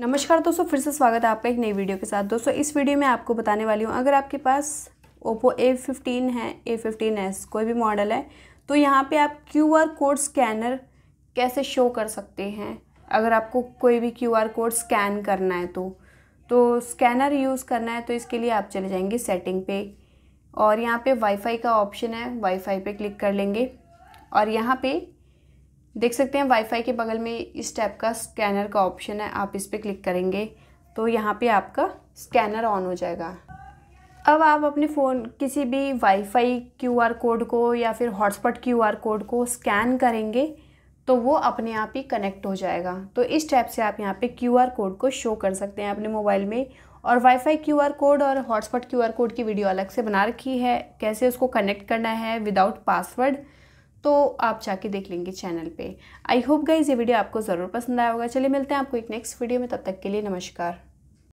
नमस्कार दोस्तों फिर से स्वागत है आपका एक नई वीडियो के साथ दोस्तों इस वीडियो में आपको बताने वाली हूँ अगर आपके पास ओप्पो ए फिफ्टीन है ए फिफ्टीन एस कोई भी मॉडल है तो यहाँ पे आप क्यू आर कोड स्कैनर कैसे शो कर सकते हैं अगर आपको कोई भी क्यू आर कोड स्कैन करना है तो तो स्कैनर यूज़ करना है तो इसके लिए आप चले जाएंगे सेटिंग पे और यहाँ पे वाईफाई का ऑप्शन है वाईफाई पे क्लिक कर लेंगे और यहाँ पे देख सकते हैं वाईफाई के बगल में इस टाइप का स्कैनर का ऑप्शन है आप इस पर क्लिक करेंगे तो यहाँ पे आपका स्कैनर ऑन हो जाएगा अब आप अपने फ़ोन किसी भी वाईफाई क्यूआर कोड को या फिर हॉटस्पॉट क्यूआर कोड को स्कैन करेंगे तो वो अपने आप ही कनेक्ट हो जाएगा तो इस टाइप से आप यहाँ पे क्यूआर कोड को शो कर सकते हैं अपने मोबाइल में और वाईफाई क्यूआर कोड और हॉटस्पॉट क्यूआर कोड की वीडियो अलग से बना रखी है कैसे उसको कनेक्ट करना है विदाउट पासवर्ड तो आप जाके देख लेंगे चैनल पे आई होप गाइज ये वीडियो आपको ज़रूर पसंद आया होगा चलिए मिलते हैं आपको एक नेक्स्ट वीडियो में तब तक के लिए नमस्कार